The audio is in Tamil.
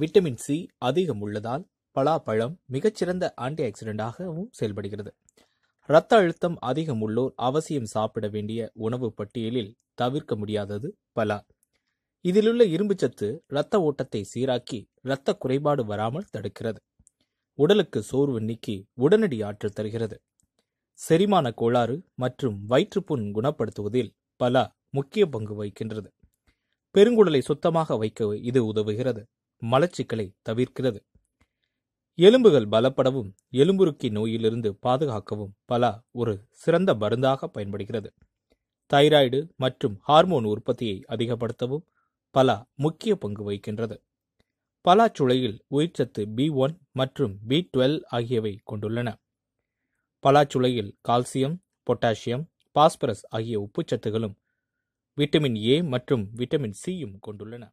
விட்டமின் சி அதிகம் உள்ளதால் பலாப்பழம் மிகச்சிறந்த ஆன்டி ஆக்சிடென்டாகவும் செயல்படுகிறது இரத்த அழுத்தம் அதிகம் உள்ளோர் அவசியம் சாப்பிட வேண்டிய உணவு பட்டியலில் தவிர்க்க முடியாதது பலா இதிலுள்ள சத்து இரத்த ஓட்டத்தை சீராக்கி இரத்த குறைபாடு வராமல் தடுக்கிறது உடலுக்கு சோர்வு நீக்கி உடனடி ஆற்றல் தருகிறது செரிமான கோளாறு மற்றும் வயிற்றுப்புண் குணப்படுத்துவதில் பலா முக்கிய பங்கு வகிக்கின்றது பெருங்குடலை சுத்தமாக வைக்க இது உதவுகிறது மலச்சிக்கலை தவிர்க்கிறது எலும்புகள் பலப்படவும் எலும்புருக்கி நோயிலிருந்து பாதுகாக்கவும் பலா ஒரு சிறந்த மருந்தாக பயன்படுகிறது தைராய்டு மற்றும் ஹார்மோன் உற்பத்தியை அதிகப்படுத்தவும் பலா முக்கிய பங்கு வகிக்கின்றது பலாச்சுளையில் உயிர்ச்சத்து பி ஒன் மற்றும் பி டுவெல் ஆகியவை கொண்டுள்ளன பலாச்சுளையில் கால்சியம் பொட்டாசியம் பாஸ்பரஸ் ஆகிய உப்புச்சத்துகளும் விட்டமின் ஏ மற்றும் விட்டமின் சியும் கொண்டுள்ளன